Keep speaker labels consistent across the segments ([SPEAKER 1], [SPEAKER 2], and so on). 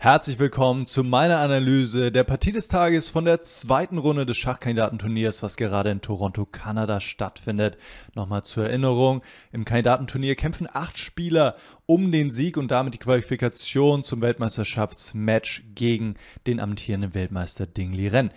[SPEAKER 1] Herzlich willkommen zu meiner Analyse der Partie des Tages von der zweiten Runde des Schachkandidatenturniers, was gerade in Toronto, Kanada stattfindet. Nochmal zur Erinnerung, im Kandidatenturnier kämpfen acht Spieler um den Sieg und damit die Qualifikation zum Weltmeisterschaftsmatch gegen den amtierenden Weltmeister Ding Liren.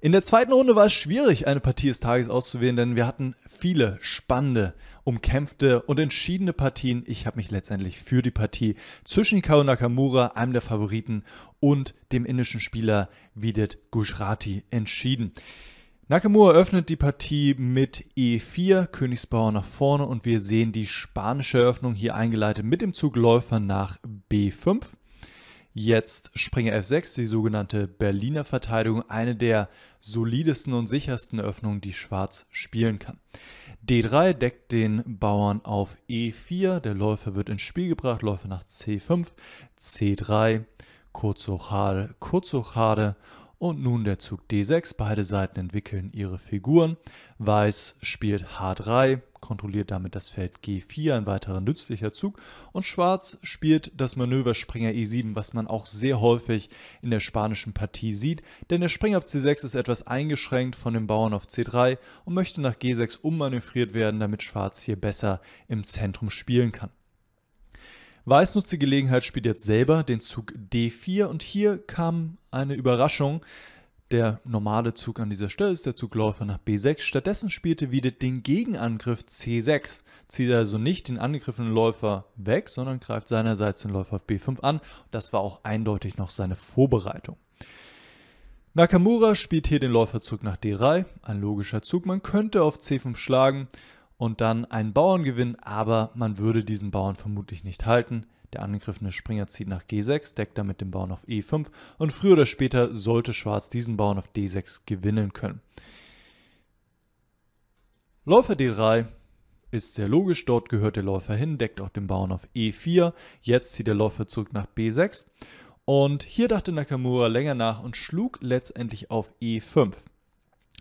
[SPEAKER 1] In der zweiten Runde war es schwierig, eine Partie des Tages auszuwählen, denn wir hatten viele spannende umkämpfte und entschiedene Partien. Ich habe mich letztendlich für die Partie zwischen Hikaru Nakamura, einem der Favoriten, und dem indischen Spieler Vidit Gujrati entschieden. Nakamura öffnet die Partie mit E4, Königsbauer nach vorne und wir sehen die spanische Eröffnung hier eingeleitet mit dem Zug Läufer nach B5. Jetzt Springer F6, die sogenannte Berliner Verteidigung, eine der solidesten und sichersten Eröffnungen, die Schwarz spielen kann. D3 deckt den Bauern auf E4, der Läufer wird ins Spiel gebracht, Läufer nach C5, C3, Kurz hoch Hade, kurz hoch Hade und nun der Zug D6. Beide Seiten entwickeln ihre Figuren. Weiß spielt H3, kontrolliert damit das Feld G4, ein weiterer nützlicher Zug. Und Schwarz spielt das Manöver Springer E7, was man auch sehr häufig in der spanischen Partie sieht. Denn der Springer auf C6 ist etwas eingeschränkt von dem Bauern auf C3 und möchte nach G6 ummanövriert werden, damit Schwarz hier besser im Zentrum spielen kann. Weiß nutzt die Gelegenheit, spielt jetzt selber den Zug D4 und hier kam eine Überraschung. Der normale Zug an dieser Stelle ist der Zug Läufer nach B6. Stattdessen spielte Wiedet den Gegenangriff C6, zieht also nicht den angegriffenen Läufer weg, sondern greift seinerseits den Läufer auf B5 an. Das war auch eindeutig noch seine Vorbereitung. Nakamura spielt hier den Läufer zurück nach D3, ein logischer Zug. Man könnte auf C5 schlagen, und dann einen Bauern gewinnen, aber man würde diesen Bauern vermutlich nicht halten. Der angegriffene Springer zieht nach G6, deckt damit den Bauern auf E5 und früher oder später sollte Schwarz diesen Bauern auf D6 gewinnen können. Läufer D3 ist sehr logisch, dort gehört der Läufer hin, deckt auch den Bauern auf E4, jetzt zieht der Läufer zurück nach B6 und hier dachte Nakamura länger nach und schlug letztendlich auf E5.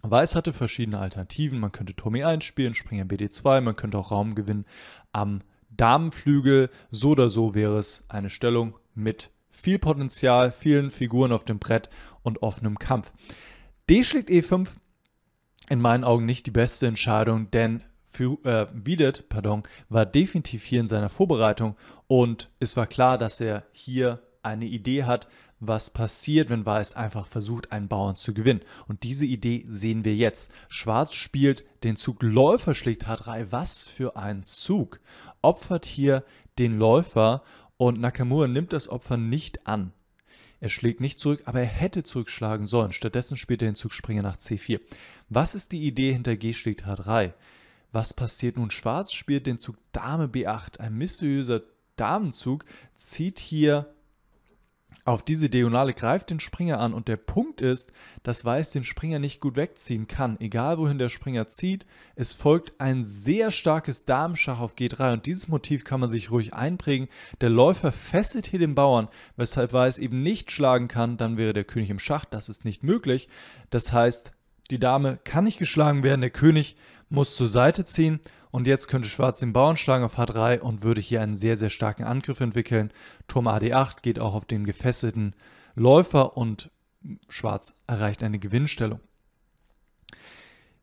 [SPEAKER 1] Weiß hatte verschiedene Alternativen. Man könnte Tommy 1 spielen, Springer BD2, man könnte auch Raum gewinnen am Damenflügel. So oder so wäre es eine Stellung mit viel Potenzial, vielen Figuren auf dem Brett und offenem Kampf. D schlägt E5 in meinen Augen nicht die beste Entscheidung, denn für, äh, Wiedert pardon, war definitiv hier in seiner Vorbereitung und es war klar, dass er hier eine Idee hat, was passiert, wenn Weiß einfach versucht, einen Bauern zu gewinnen. Und diese Idee sehen wir jetzt. Schwarz spielt den Zug Läufer schlägt H3. Was für ein Zug. Opfert hier den Läufer und Nakamura nimmt das Opfer nicht an. Er schlägt nicht zurück, aber er hätte zurückschlagen sollen. Stattdessen spielt er den Zug Springer nach C4. Was ist die Idee hinter G schlägt H3? Was passiert nun? Schwarz spielt den Zug Dame B8. Ein mysteriöser Damenzug zieht hier auf diese Diagonale greift den Springer an und der Punkt ist, dass Weiß den Springer nicht gut wegziehen kann, egal wohin der Springer zieht. Es folgt ein sehr starkes Damenschach auf G3 und dieses Motiv kann man sich ruhig einprägen. Der Läufer fesselt hier den Bauern, weshalb Weiß eben nicht schlagen kann, dann wäre der König im Schach, das ist nicht möglich. Das heißt, die Dame kann nicht geschlagen werden, der König muss zur Seite ziehen und jetzt könnte Schwarz den Bauern schlagen auf H3 und würde hier einen sehr, sehr starken Angriff entwickeln. Turm AD8 geht auch auf den gefesselten Läufer und Schwarz erreicht eine Gewinnstellung.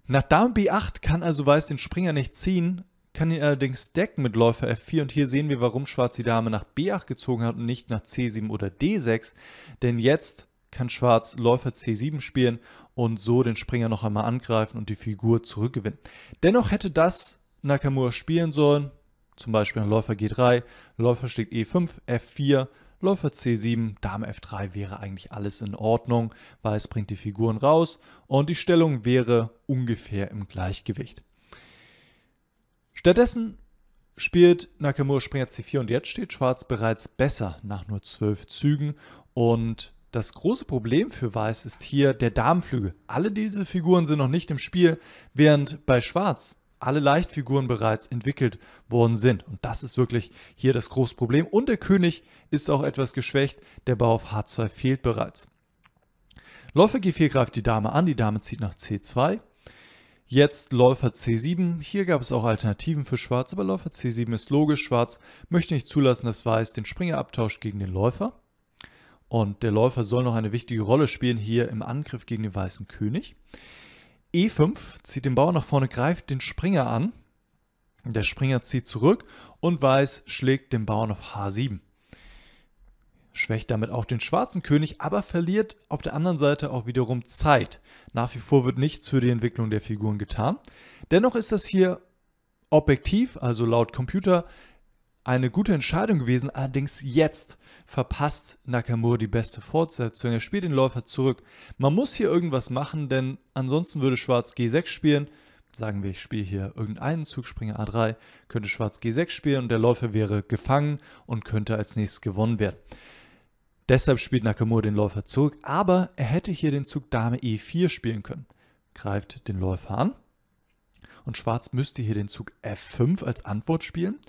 [SPEAKER 1] Nach Dame B8 kann also Weiß den Springer nicht ziehen, kann ihn allerdings decken mit Läufer F4 und hier sehen wir, warum Schwarz die Dame nach B8 gezogen hat und nicht nach C7 oder D6, denn jetzt kann Schwarz Läufer C7 spielen und so den Springer noch einmal angreifen und die Figur zurückgewinnen. Dennoch hätte das Nakamura spielen sollen, zum Beispiel Läufer G3, Läufer schlägt E5, F4, Läufer C7, Dame F3 wäre eigentlich alles in Ordnung, weil es bringt die Figuren raus und die Stellung wäre ungefähr im Gleichgewicht. Stattdessen spielt Nakamura Springer C4 und jetzt steht Schwarz bereits besser nach nur 12 Zügen und das große Problem für Weiß ist hier der Damenflügel. Alle diese Figuren sind noch nicht im Spiel, während bei Schwarz alle Leichtfiguren bereits entwickelt worden sind. Und das ist wirklich hier das große Problem. Und der König ist auch etwas geschwächt. Der Bau auf H2 fehlt bereits. Läufer G4 greift die Dame an, die Dame zieht nach C2. Jetzt Läufer C7. Hier gab es auch Alternativen für Schwarz, aber Läufer C7 ist logisch. Schwarz möchte nicht zulassen, dass Weiß den Springer abtauscht gegen den Läufer. Und der Läufer soll noch eine wichtige Rolle spielen hier im Angriff gegen den weißen König. E5 zieht den Bauern nach vorne, greift den Springer an. Der Springer zieht zurück und Weiß schlägt den Bauern auf H7. Schwächt damit auch den schwarzen König, aber verliert auf der anderen Seite auch wiederum Zeit. Nach wie vor wird nichts für die Entwicklung der Figuren getan. Dennoch ist das hier objektiv, also laut Computer, eine gute Entscheidung gewesen, allerdings jetzt verpasst Nakamura die beste Fortsetzung. Er spielt den Läufer zurück. Man muss hier irgendwas machen, denn ansonsten würde Schwarz G6 spielen. Sagen wir, ich spiele hier irgendeinen Zug, Springer A3, könnte Schwarz G6 spielen und der Läufer wäre gefangen und könnte als nächstes gewonnen werden. Deshalb spielt Nakamura den Läufer zurück, aber er hätte hier den Zug Dame E4 spielen können. Greift den Läufer an und Schwarz müsste hier den Zug F5 als Antwort spielen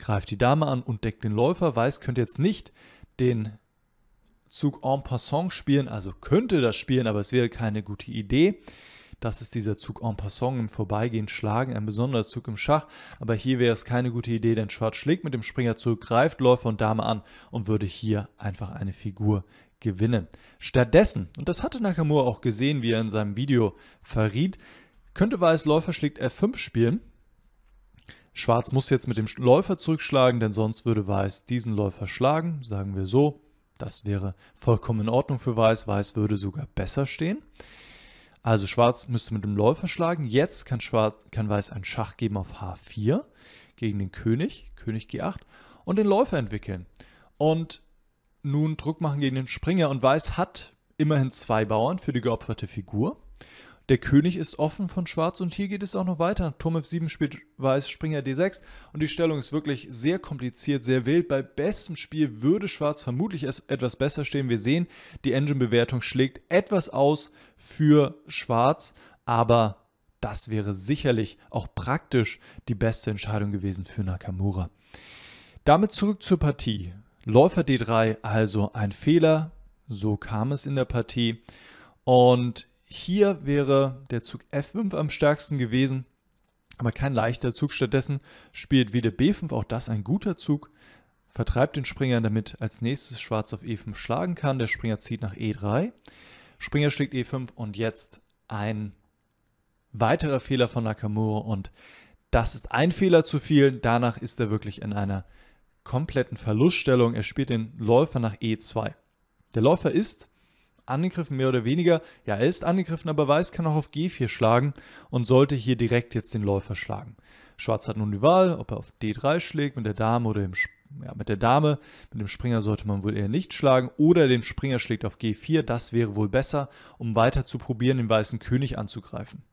[SPEAKER 1] greift die Dame an und deckt den Läufer. Weiß könnte jetzt nicht den Zug en passant spielen, also könnte das spielen, aber es wäre keine gute Idee. Das ist dieser Zug en passant im Vorbeigehen schlagen, ein besonderer Zug im Schach. Aber hier wäre es keine gute Idee, denn Schwarz schlägt mit dem Springer zurück, greift Läufer und Dame an und würde hier einfach eine Figur gewinnen. Stattdessen, und das hatte Nakamura auch gesehen, wie er in seinem Video verriet, könnte Weiß Läufer schlägt F5 spielen Schwarz muss jetzt mit dem Läufer zurückschlagen, denn sonst würde Weiß diesen Läufer schlagen, sagen wir so. Das wäre vollkommen in Ordnung für Weiß. Weiß würde sogar besser stehen. Also Schwarz müsste mit dem Läufer schlagen. Jetzt kann, Schwarz, kann Weiß einen Schach geben auf H4 gegen den König, König G8 und den Läufer entwickeln. Und nun Druck machen gegen den Springer und Weiß hat immerhin zwei Bauern für die geopferte Figur. Der König ist offen von Schwarz und hier geht es auch noch weiter. Turm F7 spielt Weiß, Springer D6 und die Stellung ist wirklich sehr kompliziert, sehr wild. Bei bestem Spiel würde Schwarz vermutlich etwas besser stehen. Wir sehen, die Engine-Bewertung schlägt etwas aus für Schwarz, aber das wäre sicherlich auch praktisch die beste Entscheidung gewesen für Nakamura. Damit zurück zur Partie. Läufer D3, also ein Fehler, so kam es in der Partie. Und hier wäre der Zug F5 am stärksten gewesen, aber kein leichter Zug. Stattdessen spielt wieder B5, auch das ein guter Zug, vertreibt den Springer, damit als nächstes Schwarz auf E5 schlagen kann. Der Springer zieht nach E3. Springer schlägt E5 und jetzt ein weiterer Fehler von Nakamura und das ist ein Fehler zu viel. Danach ist er wirklich in einer kompletten Verluststellung. Er spielt den Läufer nach E2. Der Läufer ist angegriffen, mehr oder weniger. Ja, er ist angegriffen, aber Weiß kann auch auf G4 schlagen und sollte hier direkt jetzt den Läufer schlagen. Schwarz hat nun die Wahl, ob er auf D3 schlägt mit der Dame oder im ja, mit der Dame, mit dem Springer sollte man wohl eher nicht schlagen oder den Springer schlägt auf G4, das wäre wohl besser, um weiter zu probieren, den weißen König anzugreifen.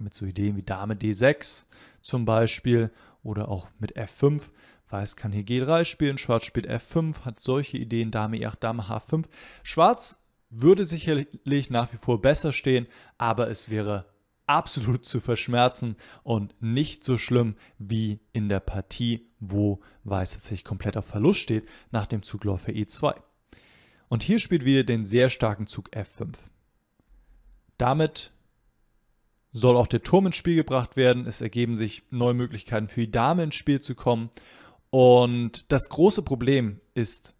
[SPEAKER 1] Mit so Ideen wie Dame D6 zum Beispiel oder auch mit F5. Weiß kann hier G3 spielen, Schwarz spielt F5, hat solche Ideen, Dame E8, Dame H5. Schwarz würde sicherlich nach wie vor besser stehen, aber es wäre absolut zu verschmerzen und nicht so schlimm wie in der Partie, wo Weiß tatsächlich komplett auf Verlust steht nach dem Zug Läufer E2. Und hier spielt wieder den sehr starken Zug F5. Damit soll auch der Turm ins Spiel gebracht werden. Es ergeben sich neue Möglichkeiten für die Dame ins Spiel zu kommen. Und das große Problem ist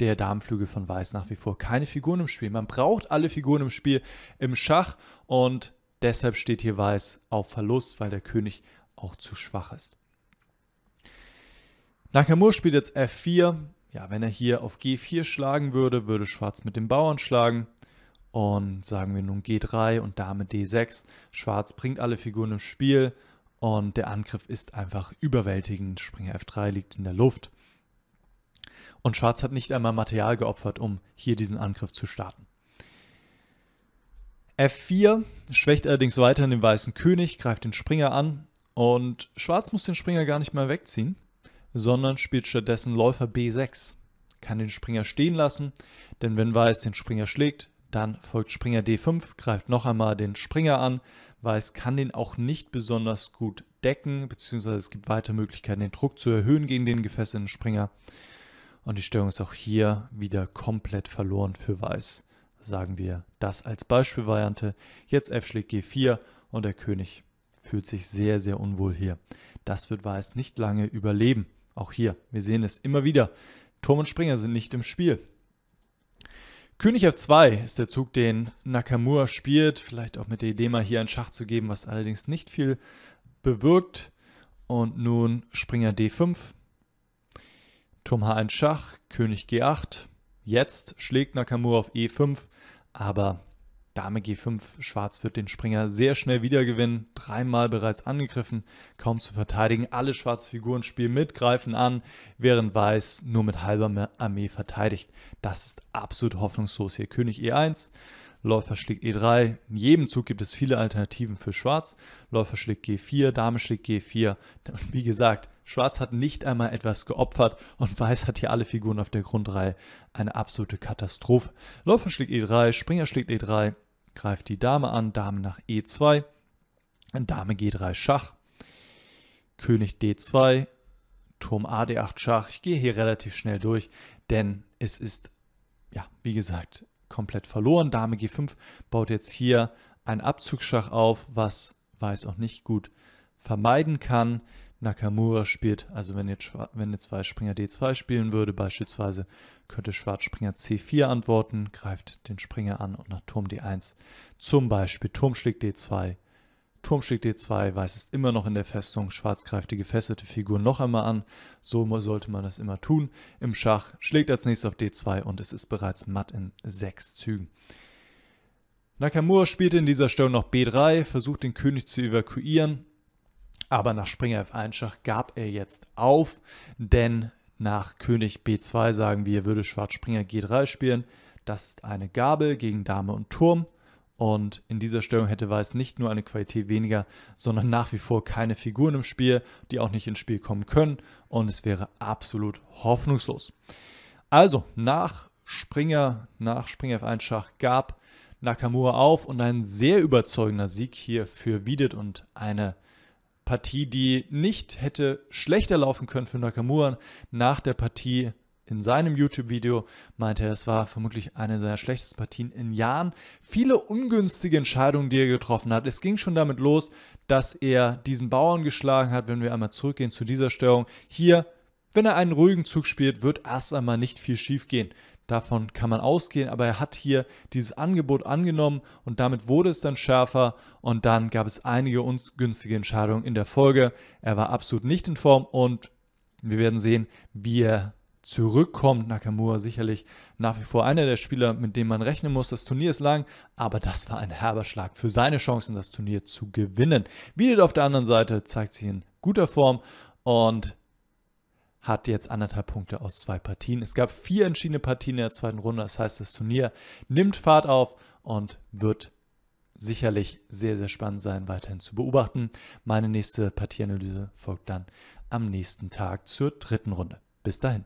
[SPEAKER 1] der Damenflügel von Weiß nach wie vor keine Figuren im Spiel. Man braucht alle Figuren im Spiel im Schach und deshalb steht hier Weiß auf Verlust, weil der König auch zu schwach ist. Nakamura spielt jetzt F4. Ja, wenn er hier auf G4 schlagen würde, würde Schwarz mit dem Bauern schlagen. Und sagen wir nun G3 und Dame D6. Schwarz bringt alle Figuren im Spiel und der Angriff ist einfach überwältigend. Springer F3 liegt in der Luft. Und Schwarz hat nicht einmal Material geopfert, um hier diesen Angriff zu starten. F4 schwächt allerdings weiterhin den weißen König, greift den Springer an und Schwarz muss den Springer gar nicht mehr wegziehen, sondern spielt stattdessen Läufer B6. Kann den Springer stehen lassen, denn wenn Weiß den Springer schlägt, dann folgt Springer D5, greift noch einmal den Springer an. Weiß kann den auch nicht besonders gut decken, beziehungsweise es gibt weitere Möglichkeiten, den Druck zu erhöhen gegen den gefesselten Springer. Und die Störung ist auch hier wieder komplett verloren für Weiß. Sagen wir das als Beispielvariante. Jetzt F schlägt G4 und der König fühlt sich sehr, sehr unwohl hier. Das wird Weiß nicht lange überleben. Auch hier, wir sehen es immer wieder. Turm und Springer sind nicht im Spiel. König F2 ist der Zug, den Nakamura spielt, vielleicht auch mit der Idee mal hier einen Schach zu geben, was allerdings nicht viel bewirkt. Und nun Springer D5, Turm H1 Schach, König G8. Jetzt schlägt Nakamura auf E5, aber Dame G5, Schwarz wird den Springer sehr schnell wiedergewinnen, dreimal bereits angegriffen, kaum zu verteidigen, alle schwarze Figuren spielen mit, greifen an, während Weiß nur mit halber Armee verteidigt. Das ist absolut hoffnungslos hier. König E1, Läufer schlägt E3, in jedem Zug gibt es viele Alternativen für Schwarz, Läufer schlägt G4, Dame schlägt G4 und wie gesagt, Schwarz hat nicht einmal etwas geopfert und Weiß hat hier alle Figuren auf der Grundreihe. Eine absolute Katastrophe. Läufer schlägt E3, Springer schlägt E3, greift die Dame an, e Dame nach E2, Dame G3 Schach, König D2, Turm AD8 Schach. Ich gehe hier relativ schnell durch, denn es ist, ja, wie gesagt, komplett verloren. Dame G5 baut jetzt hier einen Abzugsschach auf, was Weiß auch nicht gut vermeiden kann. Nakamura spielt. Also wenn jetzt, wenn jetzt Weißspringer D2 spielen würde beispielsweise, könnte Schwarzspringer C4 antworten, greift den Springer an und nach Turm D1. Zum Beispiel Turm schlägt D2, Turm schlägt D2, Weiß ist immer noch in der Festung, Schwarz greift die gefesselte Figur noch einmal an. So sollte man das immer tun. Im Schach schlägt als nächstes auf D2 und es ist bereits matt in sechs Zügen. Nakamura spielt in dieser Stellung noch B3, versucht den König zu evakuieren. Aber nach Springer F1 Schach gab er jetzt auf, denn nach König B2 sagen wir, würde Schwarz Springer G3 spielen. Das ist eine Gabel gegen Dame und Turm. Und in dieser Stellung hätte Weiß nicht nur eine Qualität weniger, sondern nach wie vor keine Figuren im Spiel, die auch nicht ins Spiel kommen können. Und es wäre absolut hoffnungslos. Also nach Springer, nach Springer F1 Schach gab Nakamura auf und ein sehr überzeugender Sieg hier für Wiedet und eine Partie, die nicht hätte schlechter laufen können für Nakamura. Nach der Partie in seinem YouTube-Video meinte er, es war vermutlich eine seiner schlechtesten Partien in Jahren. Viele ungünstige Entscheidungen, die er getroffen hat. Es ging schon damit los, dass er diesen Bauern geschlagen hat, wenn wir einmal zurückgehen zu dieser Störung. Hier, wenn er einen ruhigen Zug spielt, wird erst einmal nicht viel schief gehen. Davon kann man ausgehen, aber er hat hier dieses Angebot angenommen und damit wurde es dann schärfer und dann gab es einige ungünstige Entscheidungen in der Folge. Er war absolut nicht in Form und wir werden sehen, wie er zurückkommt. Nakamura sicherlich nach wie vor einer der Spieler, mit dem man rechnen muss. Das Turnier ist lang, aber das war ein herber Schlag für seine Chancen, das Turnier zu gewinnen. Wieder auf der anderen Seite zeigt sich in guter Form und hat jetzt anderthalb Punkte aus zwei Partien. Es gab vier entschiedene Partien in der zweiten Runde. Das heißt, das Turnier nimmt Fahrt auf und wird sicherlich sehr, sehr spannend sein, weiterhin zu beobachten. Meine nächste Partieanalyse folgt dann am nächsten Tag zur dritten Runde. Bis dahin.